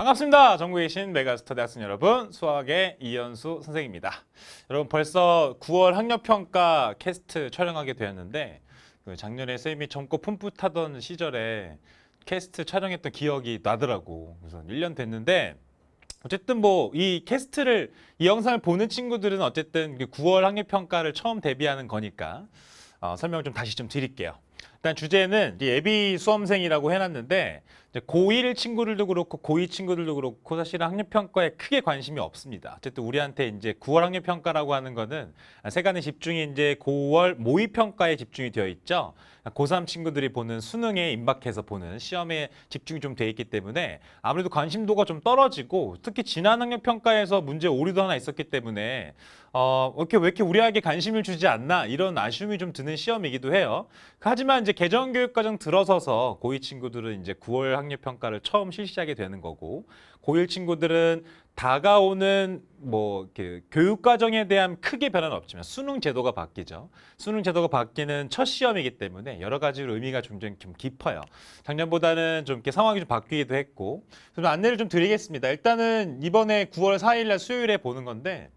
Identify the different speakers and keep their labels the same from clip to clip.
Speaker 1: 반갑습니다. 전국에 계신 메가스터 대학생 여러분, 수학의 이현수 선생입니다. 여러분 벌써 9월 학력평가 캐스트 촬영하게 되었는데 그 작년에 쌤이 젊고 풋풋하던 시절에 캐스트 촬영했던 기억이 나더라고. 그래서 1년 됐는데 어쨌든 뭐 이 캐스트를 이 영상을 보는 친구들은 어쨌든 9월 그 학력평가를 처음 대비하는 거니까 어, 설명 좀 다시 좀 드릴게요. 일단 주제는 예비 수험생이라고 해놨는데 고1 친구들도 그렇고 고2 친구들도 그렇고 사실은 학력평가에 크게 관심이 없습니다. 어쨌든 우리한테 이제 9월 학력평가라고 하는 거는 세간의 집중이 이제 9월 모의평가에 집중이 되어 있죠. 고3 친구들이 보는 수능에 임박해서 보는 시험에 집중이 좀 돼 있기 때문에 아무래도 관심도가 좀 떨어지고 특히 지난 학력평가에서 문제 오류도 하나 있었기 때문에 어, 이렇게 왜 이렇게 우리에게 관심을 주지 않나 이런 아쉬움이 좀 드는 시험이기도 해요. 하지만 이제 이제 개정 교육과정 들어서서 고2 친구들은 이제 9월 학력 평가를 처음 실시하게 되는 거고 고1 친구들은 다가오는 뭐그 교육과정에 대한 크게 변화는 없지만 수능 제도가 바뀌죠. 수능 제도가 바뀌는 첫 시험이기 때문에 여러 가지로 의미가 점점 좀 깊어요. 작년보다는 좀 이렇게 상황이 좀 바뀌기도 했고 좀 안내를 좀 드리겠습니다. 일단은 이번에 9월 4일날 수요일에 보는 건데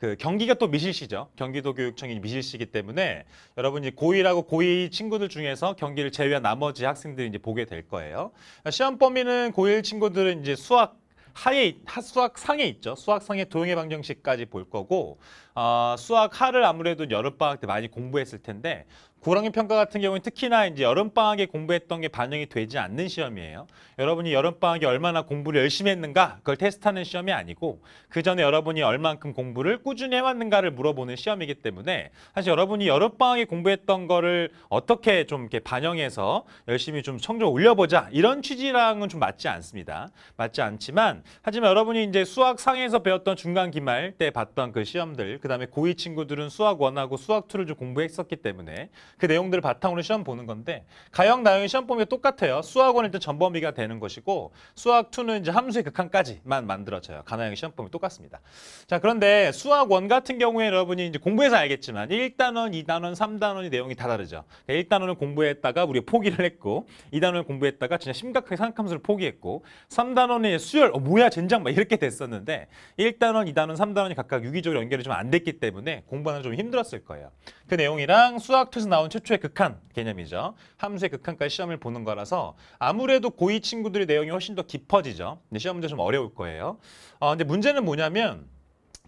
Speaker 1: 그 경기가 또 미실시죠. 경기도 교육청이 미실시기 때문에 여러분이 고1하고 고2 친구들 중에서 경기를 제외한 나머지 학생들이 이제 보게 될 거예요. 시험 범위는 고1 친구들은 이제 수학 하에 수학 상에 있죠. 수학 상의 도형의 방정식까지 볼 거고 어, 수학 하를 아무래도 여름 방학 때 많이 공부했을 텐데 고랑인 평가 같은 경우는 특히나 이제 여름방학에 공부했던 게 반영이 되지 않는 시험이에요. 여러분이 여름방학에 얼마나 공부를 열심히 했는가 그걸 테스트하는 시험이 아니고 그 전에 여러분이 얼만큼 공부를 꾸준히 해왔는가를 물어보는 시험이기 때문에 사실 여러분이 여름방학에 공부했던 거를 어떻게 좀 이렇게 반영해서 열심히 좀 성적 올려보자 이런 취지랑은 좀 맞지 않습니다. 맞지 않지만 하지만 여러분이 이제 수학상에서 배웠던 중간기말 때 봤던 그 시험들 그 다음에 고2 친구들은 수학 원하고 수학 투를좀 공부했었기 때문에 그 내용들을 바탕으로 시험 보는 건데 가형 나형의 시험 범위가 똑같아요. 수학원은 일단 전범위가 되는 것이고 수학2는 이제 함수의 극한까지만 만들어져요. 가나형의 시험 범위 똑같습니다. 자 그런데 수학원 같은 경우에 여러분이 이제 공부해서 알겠지만 1단원, 2단원, 3단원의 내용이 다 다르죠. 1단원을 그러니까 공부했다가 우리가 포기를 했고 2단원을 공부했다가 진짜 심각하게 상각함수를 포기했고 3단원의 수열, 어, 뭐야 젠장 막 이렇게 됐었는데 1단원, 2단원, 3단원이 각각 유기적으로 연결이 좀 안 됐기 때문에 공부하는 좀 힘들었을 거예요. 그 내용이랑 수학2에서 나 나온 최초의 극한 개념이죠. 함수의 극한까지 시험을 보는 거라서 아무래도 고위 친구들의 내용이 훨씬 더 깊어지죠. 근데 시험 문제 좀 어려울 거예요. 어, 근데 문제는 뭐냐면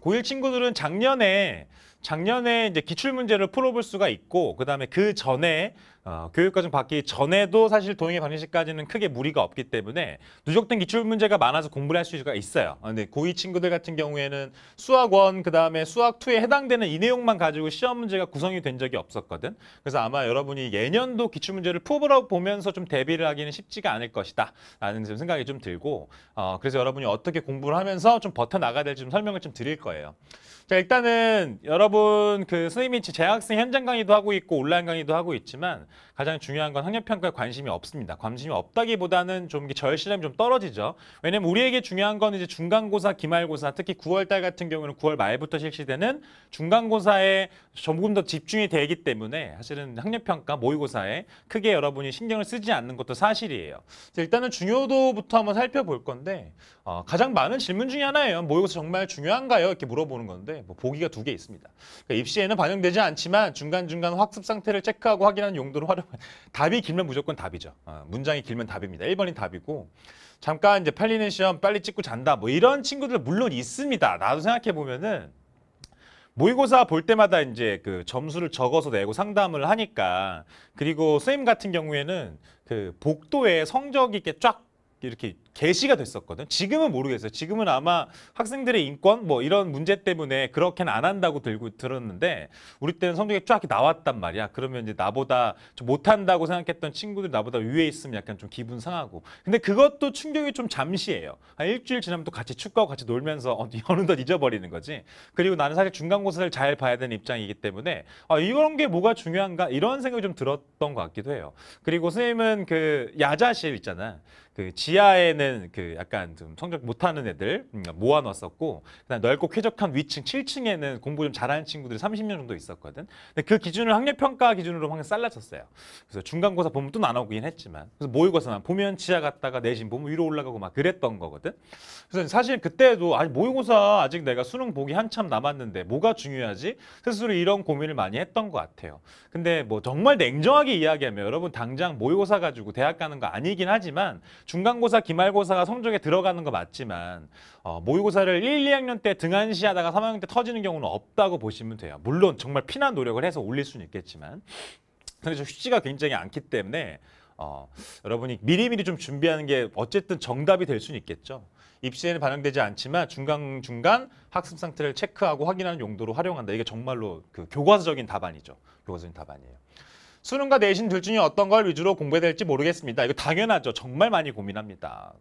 Speaker 1: 고1 친구들은 작년에 작년에 이제 기출 문제를 풀어볼 수가 있고 그다음에 그 전에 어, 교육과정 받기 전에도 사실 도형의 방정식까지는 크게 무리가 없기 때문에 누적된 기출 문제가 많아서 공부를 할 수가 있어요. 아, 근데 고이 친구들 같은 경우에는 수학 원 그다음에 수학 2에 해당되는 이 내용만 가지고 시험 문제가 구성이 된 적이 없었거든. 그래서 아마 여러분이 예년도 기출 문제를 풀어 보면서 좀 대비를 하기는 쉽지가 않을 것이다라는 생각이 좀 들고 어, 그래서 여러분이 어떻게 공부를 하면서 좀 버텨 나가야 될지 좀 설명을 좀 드릴 거예요. 자 일단은 여러분 여러분 그 선생님이 재학생 현장 강의도 하고 있고 온라인 강의도 하고 있지만 가장 중요한 건 학력 평가에 관심이 없습니다. 관심이 없다기보다는 좀 절실함이 좀 떨어지죠. 왜냐면 우리에게 중요한 건 이제 중간고사, 기말고사 특히 9월 달 같은 경우는 9월 말부터 실시되는 중간고사에 조금 더 집중이 되기 때문에 사실은 학력 평가 모의고사에 크게 여러분이 신경을 쓰지 않는 것도 사실이에요. 일단은 중요도부터 한번 살펴볼 건데 어, 가장 많은 질문 중에 하나예요. 모의고사 정말 중요한가요? 이렇게 물어보는 건데 뭐 보기가 두 개 있습니다. 그러니까 입시에는 반영되지 않지만 중간중간 학습 상태를 체크하고 확인하는 용도로 활용. 해 답이 길면 무조건 답이죠. 어, 문장이 길면 답입니다. 1번이 답이고 잠깐 이제 팔리는 시험 빨리 찍고 잔다. 뭐 이런 친구들 물론 있습니다. 나도 생각해 보면은 모의고사 볼 때마다 이제 그 점수를 적어서 내고 상담을 하니까 그리고 선생님 같은 경우에는 그 복도에 성적이 이렇게 쫙 이렇게 개시가 됐었거든. 지금은 모르겠어요. 지금은 아마 학생들의 인권 뭐 이런 문제 때문에 그렇게는 안 한다고 들고 들었는데 우리 때는 성적이 쫙 나왔단 말이야. 그러면 이제 나보다 좀 못한다고 생각했던 친구들 나보다 위에 있으면 약간 좀 기분 상하고. 근데 그것도 충격이 좀 잠시예요. 한 일주일 지나면 또 같이 축구하고 같이 놀면서 어느덧 잊어버리는 거지. 그리고 나는 사실 중간고사를 잘 봐야 되는 입장이기 때문에 아, 이런 게 뭐가 중요한가 이런 생각이 좀 들었던 것 같기도 해요. 그리고 선생님은 그 야자실 있잖아. 그 지하에는 있는 그 약간 좀 성적 못하는 애들 음, 모아놨었고 그다음 넓고 쾌적한 위층 7층에는 공부 좀 잘하는 친구들이 30명 정도 있었거든. 근데 그 기준을 학력 평가 기준으로 확연히 잘라쳤어요 그래서 중간고사 보면 또나눠보긴 했지만 그래서 모의고사만 보면 지하 갔다가 내신 보면 위로 올라가고 막 그랬던 거거든. 그래서 사실 그때도 아니 모의고사 아직 내가 수능 보기 한참 남았는데 뭐가 중요하지? 스스로 이런 고민을 많이 했던 것 같아요. 근데 뭐 정말 냉정하게 이야기하면 여러분 당장 모의고사 가지고 대학 가는 거 아니긴 하지만 중간고사 기말 모의고사가 성적에 들어가는 거 맞지만 어, 모의고사를 1, 2학년 때 등한시하다가 3학년 때 터지는 경우는 없다고 보시면 돼요. 물론 정말 피난 노력을 해서 올릴 수는 있겠지만 그래서 휴지가 굉장히 않기 때문에 어, 여러분이 미리미리 좀 준비하는 게 어쨌든 정답이 될 수는 있겠죠. 입시에는 반영되지 않지만 중간중간 학습 상태를 체크하고 확인하는 용도로 활용한다. 이게 정말로 그 교과서적인 답안이죠. 교과서적인 답안이에요. 수능과 내신 둘 중에 어떤 걸 위주로 공부해야 될지 모르겠습니다. 이거 당연하죠. 정말 많이 고민합니다.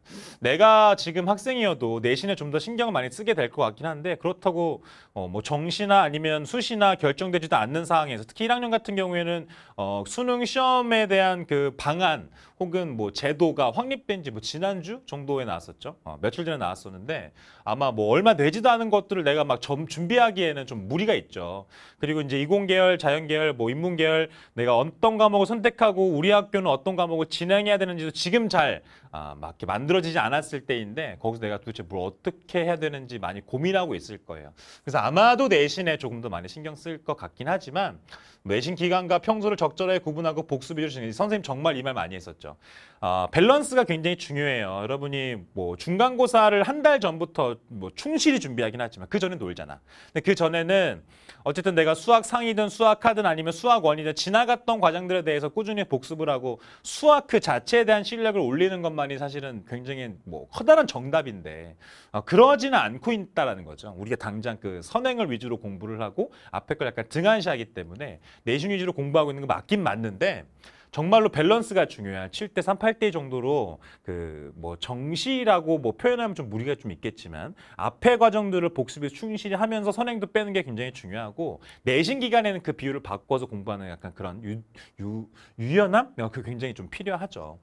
Speaker 1: 내가 지금 학생이어도 내신에 좀 더 신경을 많이 쓰게 될 것 같긴 한데 그렇다고 어, 뭐 정시나 아니면 수시나 결정되지도 않는 상황에서 특히 1학년 같은 경우에는 어, 수능 시험에 대한 그 방안 혹은 뭐 제도가 확립된 지뭐 지난주 정도에 나왔었죠. 어, 며칠 전에 나왔었는데 아마 뭐 얼마 되지도 않은 것들을 내가 막 점, 준비하기에는 좀 무리가 있죠. 그리고 이제 이공계열, 자연계열, 뭐 인문계열 내가 언 어떤 과목을 선택하고 우리 학교는 어떤 과목을 진행해야 되는지도 지금 잘 아, 맞게 만들어지지 않았을 때인데 거기서 내가 도대체 뭘 어떻게 해야 되는지 많이 고민하고 있을 거예요. 그래서 아마도 내신에 조금 더 많이 신경 쓸 것 같긴 하지만 내신 기간과 평소를 적절하게 구분하고 복습 해주시는 선생님 정말 이 말 많이 했었죠. 어, 밸런스가 굉장히 중요해요. 여러분이 뭐 중간고사를 한 달 전부터 뭐 충실히 준비하긴 하지만 그 전에 놀잖아. 근데 그 전에는 어쨌든 내가 수학 상이든 수학하든 아니면 수학원이든 지나갔던 과정들에 대해서 꾸준히 복습을 하고 수학 그 자체에 대한 실력을 올리는 것만이 사실은 굉장히 뭐 커다란 정답인데 어, 그러지는 않고 있다라는 거죠. 우리가 당장 그 선행을 위주로 공부를 하고 앞에 걸 약간 등한시하기 때문에 내신 위주로 공부하고 있는 거 맞긴 맞는데 정말로 밸런스가 중요한 7대 3, 8대 정도로 그 뭐 정시라고 뭐 표현하면 좀 무리가 좀 있겠지만 앞의 과정들을 복습에 충실히 하면서 선행도 빼는 게 굉장히 중요하고 내신 기간에는 그 비율을 바꿔서 공부하는 약간 그런 유, 유, 유연함? 그 굉장히 좀 필요하죠.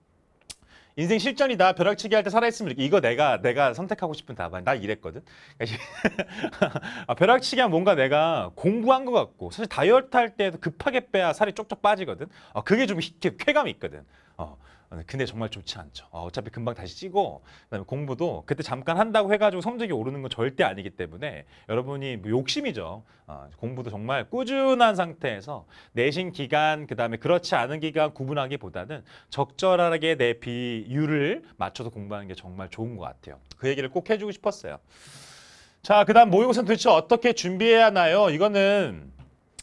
Speaker 1: 인생 실전이다. 벼락치기 할 때 살아있으면 이렇게. 이거 내가 내가 선택하고 싶은 답안. 나 이랬거든. 그러니까 아, 벼락치기 하면 뭔가 내가 공부한 것 같고 사실 다이어트 할 때도 급하게 빼야 살이 쪽쪽 빠지거든. 어, 그게 좀 쾌감이 있거든. 어. 네, 근데 정말 좋지 않죠. 어, 어차피 금방 다시 찌고 그다음에 공부도 그때 잠깐 한다고 해가지고 성적이 오르는 건 절대 아니기 때문에 여러분이 뭐 욕심이죠. 어, 공부도 정말 꾸준한 상태에서 내신 기간 그다음에 그렇지 않은 기간 구분하기보다는 적절하게 내 비율을 맞춰서 공부하는 게 정말 좋은 것 같아요. 그 얘기를 꼭 해주고 싶었어요. 자, 그다음 모의고사는 도대체 어떻게 준비해야 하나요? 이거는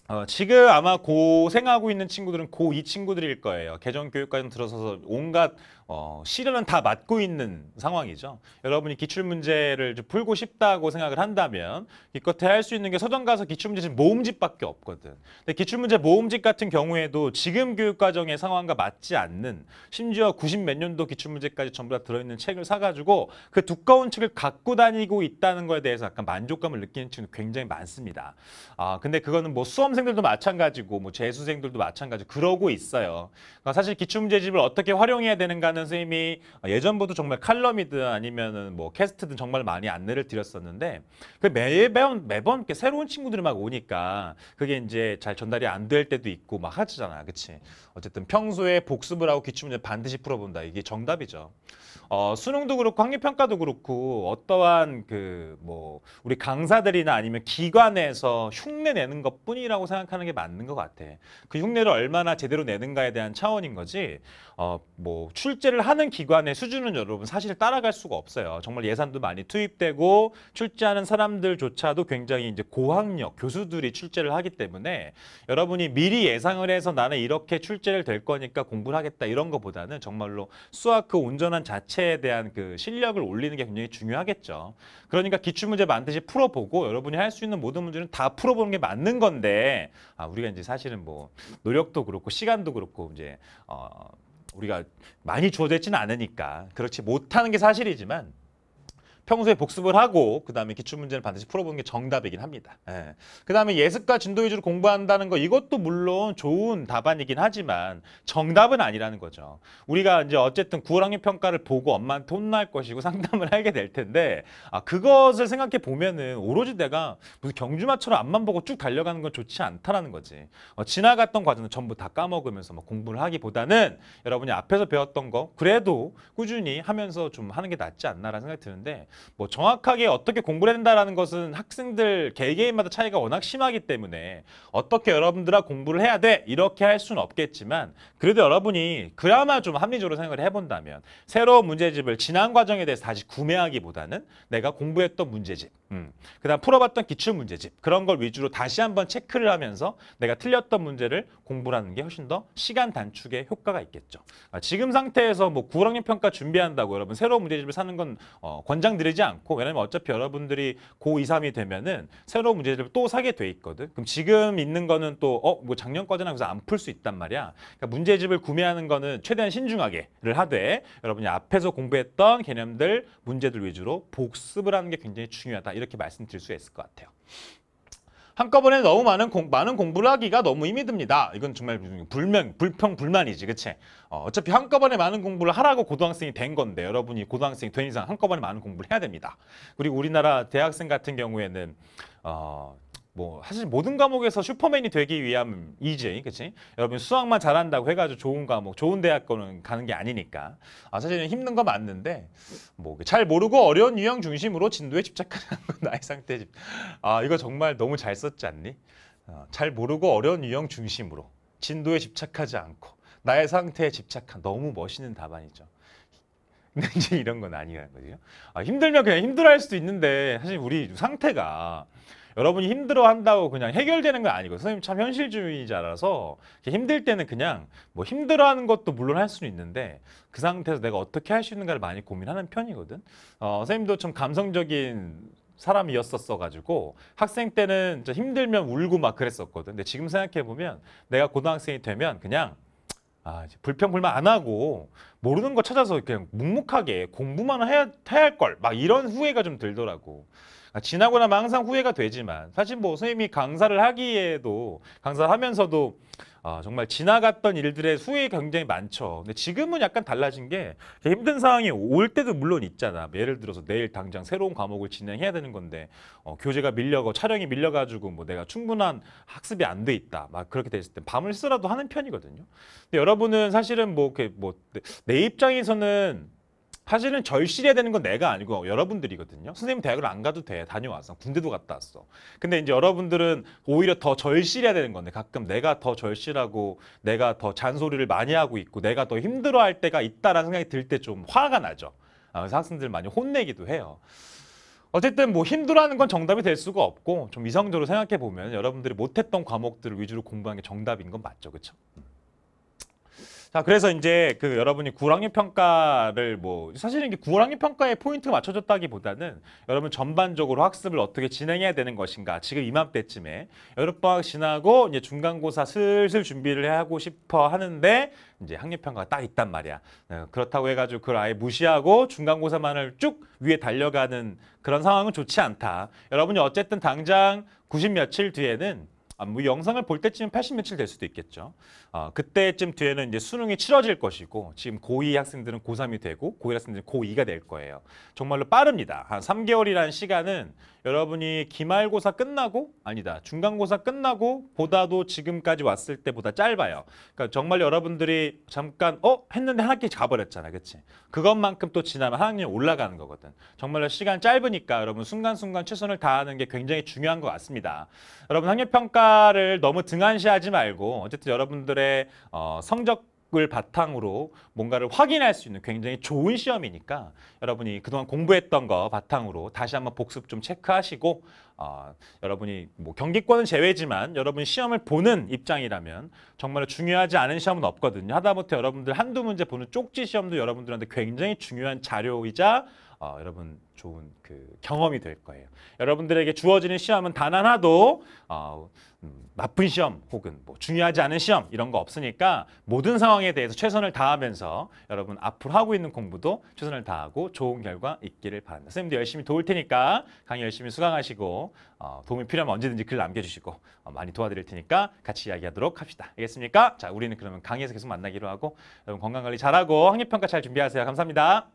Speaker 1: 어, 지금 아마 고생하고 있는 친구들은 고2 친구들일 거예요. 개정 교육과정 들어서서 온갖 어, 실은 다 맞고 있는 상황이죠. 여러분이 기출문제를 풀고 싶다고 생각을 한다면 기껏해 할수 있는 게 서점 가서 기출문제 모음집밖에 없거든. 근데 기출문제 모음집 같은 경우에도 지금 교육과정의 상황과 맞지 않는 심지어 90 몇 년도 기출문제까지 전부 다 들어있는 책을 사가지고 그 두꺼운 책을 갖고 다니고 있다는 거에 대해서 약간 만족감을 느끼는 친구 굉장히 많습니다. 아 근데 그거는 뭐 수험생들도 마찬가지고 뭐 재수생들도 마찬가지고 그러고 있어요. 그러니까 사실 기출문제집을 어떻게 활용해야 되는가 하는 선생님이 예전부터 정말 칼럼이든 아니면은 뭐 캐스트든 정말 많이 안내를 드렸었는데 그 매번 매번 이렇게 새로운 친구들이 막 오니까 그게 이제 잘 전달이 안 될 때도 있고 막 하잖아, 그렇지? 어쨌든 평소에 복습을 하고 기출 문제 반드시 풀어본다 이게 정답이죠. 어, 수능도 그렇고 학력평가도 그렇고 어떠한 그 뭐 우리 강사들이나 아니면 기관에서 흉내 내는 것뿐이라고 생각하는 게 맞는 것 같아. 그 흉내를 얼마나 제대로 내는가에 대한 차원인 거지. 어, 뭐 출제를 하는 기관의 수준은 여러분 사실 따라갈 수가 없어요. 정말 예산도 많이 투입되고 출제하는 사람들조차도 굉장히 이제 고학력 교수들이 출제를 하기 때문에 여러분이 미리 예상을 해서 나는 이렇게 출제를 될 거니까 공부를 하겠다 이런 것보다는 정말로 수학 그 온전한 자체 자체에 대한 그 실력을 올리는 게 굉장히 중요하겠죠. 그러니까 기출문제 반드시 풀어보고 여러분이 할 수 있는 모든 문제는 다 풀어보는 게 맞는 건데 아, 우리가 이제 사실은 뭐 노력도 그렇고 시간도 그렇고 이제 어, 우리가 많이 주어져 있지는 않으니까 그렇지 못하는 게 사실이지만 평소에 복습을 하고 그다음에 기출 문제를 반드시 풀어보는 게 정답이긴 합니다. 예. 그다음에 예습과 진도 위주로 공부한다는 거 이것도 물론 좋은 답안이긴 하지만 정답은 아니라는 거죠. 우리가 이제 어쨌든 9학년 평가를 보고 엄마한테 혼날 것이고 상담을 하게 될 텐데 아, 그것을 생각해 보면은 오로지 내가 무슨 경주마처럼 앞만 보고 쭉 달려가는 건 좋지 않다라는 거지. 어, 지나갔던 과정은 전부 다 까먹으면서 막 뭐 공부를 하기보다는 여러분이 앞에서 배웠던 거 그래도 꾸준히 하면서 좀 하는 게 낫지 않나라는 생각이 드는데 뭐 정확하게 어떻게 공부를 한다라는 것은 학생들 개개인마다 차이가 워낙 심하기 때문에 어떻게 여러분들아 공부를 해야 돼 이렇게 할 수는 없겠지만 그래도 여러분이 그나마 좀 합리적으로 생각을 해본다면 새로운 문제집을 지난 과정에 대해서 다시 구매하기보다는 내가 공부했던 문제집 음. 그다음 풀어봤던 기출 문제집 그런 걸 위주로 다시 한번 체크를 하면서 내가 틀렸던 문제를 공부하는 게 훨씬 더 시간 단축에 효과가 있겠죠. 아, 지금 상태에서 뭐 9학년 평가 준비한다고 여러분 새로운 문제집을 사는 건 어, 권장드리지 않고 왜냐면 어차피 여러분들이 고2, 3이 되면은 새로운 문제집을 또 사게 돼 있거든. 그럼 지금 있는 거는 또어뭐 작년 거잖아 그래서 안 풀 수 있단 말이야. 그러니까 문제집을 구매하는 거는 최대한 신중하게를 하되 여러분이 앞에서 공부했던 개념들 문제들 위주로 복습을 하는 게 굉장히 중요하다. 이렇게 말씀드릴 수 있을 것 같아요. 한꺼번에 너무 많은 공, 많은 공부를 하기가 너무 힘이 듭니다. 이건 정말 불명, 불평, 불만이지, 그치? 어, 어차피 한꺼번에 많은 공부를 하라고 고등학생이 된 건데 여러분이 고등학생이 된 이상 한꺼번에 많은 공부를 해야 됩니다. 그리고 우리나라 대학생 같은 경우에는 어, 뭐 사실 모든 과목에서 슈퍼맨이 되기 위함이지 그치 여러분 수학만 잘한다고 해가지고 좋은 과목 좋은 대학교는 가는 게 아니니까 아 사실은 힘든 거 맞는데 뭐잘 그 모르고 어려운 유형 중심으로 진도에 집착하는 건 나의 상태 집아 이거 정말 너무 잘 썼지 않니 어, 잘 모르고 어려운 유형 중심으로 진도에 집착하지 않고 나의 상태에 집착한 너무 멋있는 답안이죠 근데 이제 이런 건 아니라는 거죠 아, 힘들면 그냥 힘들어 할 수도 있는데 사실 우리 상태가 여러분이 힘들어한다고 그냥 해결되는 건 아니고 선생님 참현실주의자아서 힘들 때는 그냥 뭐 힘들어하는 것도 물론 할 수는 있는데 그 상태에서 내가 어떻게 할 수 있는가를 많이 고민하는 편이거든. 어, 선생님도 좀 감성적인 사람이었었어가지고 학생 때는 힘들면 울고 막 그랬었거든. 근데 지금 생각해보면 내가 고등학생이 되면 그냥 아, 불평 불만 안 하고 모르는 거 찾아서 그냥 묵묵하게 공부만 해야, 해야 할걸 막 이런 후회가 좀 들더라고. 아, 지나고 나면 항상 후회가 되지만 사실 뭐 선생님이 강사를 하기에도 강사를 하면서도 아, 정말 지나갔던 일들의 후익 굉장히 많죠. 근데 지금은 약간 달라진 게 힘든 상황이 올 때도 물론 있잖아. 예를 들어서 내일 당장 새로운 과목을 진행해야 되는 건데 어, 교재가 밀려고 촬영이 밀려가지고 뭐 내가 충분한 학습이 안 돼 있다. 막 그렇게 됐을 때 밤을 쓰라도 하는 편이거든요. 근데 여러분은 사실은 뭐이뭐내 입장에서는 사실은 절실해야 되는 건 내가 아니고 여러분들이거든요. 선생님 대학을 안 가도 돼. 다녀왔어. 군대도 갔다 왔어. 근데 이제 여러분들은 오히려 더 절실해야 되는 건데 가끔 내가 더 절실하고 내가 더 잔소리를 많이 하고 있고 내가 더 힘들어할 때가 있다라는 생각이 들 때 좀 화가 나죠. 아, 그래서 학생들 많이 혼내기도 해요. 어쨌든 뭐 힘들어하는 건 정답이 될 수가 없고 좀 이성적으로 생각해 보면 여러분들이 못했던 과목들을 위주로 공부하는 게 정답인 건 맞죠, 그렇죠? 자, 그래서 이제 그 여러분이 9학년 평가를 뭐 사실은 이게 9학년 평가에 포인트 맞춰줬다기보다는 여러분 전반적으로 학습을 어떻게 진행해야 되는 것인가. 지금 이맘때쯤에 여름방학 지나고 이제 중간고사 슬슬 준비를 하고 싶어 하는데 이제 학력 평가가 딱 있단 말이야. 네, 그렇다고 해가지고 그걸 아예 무시하고 중간고사만을 쭉 위에 달려가는 그런 상황은 좋지 않다. 여러분이 어쨌든 당장 90 며칠 뒤에는 아, 뭐 영상을 볼 때쯤 80 며칠 될 수도 있겠죠. 어, 그때쯤 뒤에는 이제 수능이 치러질 것이고 지금 고2 학생들은 고3이 되고 고1 학생들은 고2가 될 거예요. 정말로 빠릅니다. 한 3개월이라는 시간은 여러분이 기말고사 끝나고 아니다. 중간고사 끝나고 보다도 지금까지 왔을 때보다 짧아요. 그러니까 정말 여러분들이 잠깐 어 했는데 한 학기 가버렸잖아. 그렇 그것만큼 또 지나면 한 학년 올라가는 거거든. 정말로 시간 짧으니까 여러분 순간순간 최선을 다하는 게 굉장히 중요한 것 같습니다. 여러분 학년평가 평가를 너무 등한시하지 말고 어쨌든 여러분들의 어, 성적 을 바탕으로 뭔가를 확인할 수 있는 굉장히 좋은 시험이니까 여러분이 그동안 공부했던 거 바탕으로 다시 한번 복습 좀 체크하시고 어, 여러분이 뭐 경기권은 제외지만 여러분 시험을 보는 입장이라면 정말 중요하지 않은 시험은 없거든요. 하다못해 여러분들 한두 문제 보는 쪽지 시험도 여러분들한테 굉장히 중요한 자료이자 어, 여러분 좋은 그 경험이 될 거예요. 여러분들에게 주어지는 시험은 단 하나도 어, 음, 나쁜 시험 혹은 뭐 중요하지 않은 시험 이런 거 없으니까 모든 상황에 대해서 최선을 다하면서 여러분 앞으로 하고 있는 공부도 최선을 다하고 좋은 결과 있기를 바랍니다. 선생님도 열심히 도울 테니까 강의 열심히 수강하시고 어, 도움이 필요하면 언제든지 글 남겨주시고 어, 많이 도와드릴 테니까 같이 이야기하도록 합시다. 알겠습니까? 자, 우리는 그러면 강의에서 계속 만나기로 하고 여러분 건강관리 잘하고 학력평가 잘 준비하세요. 감사합니다.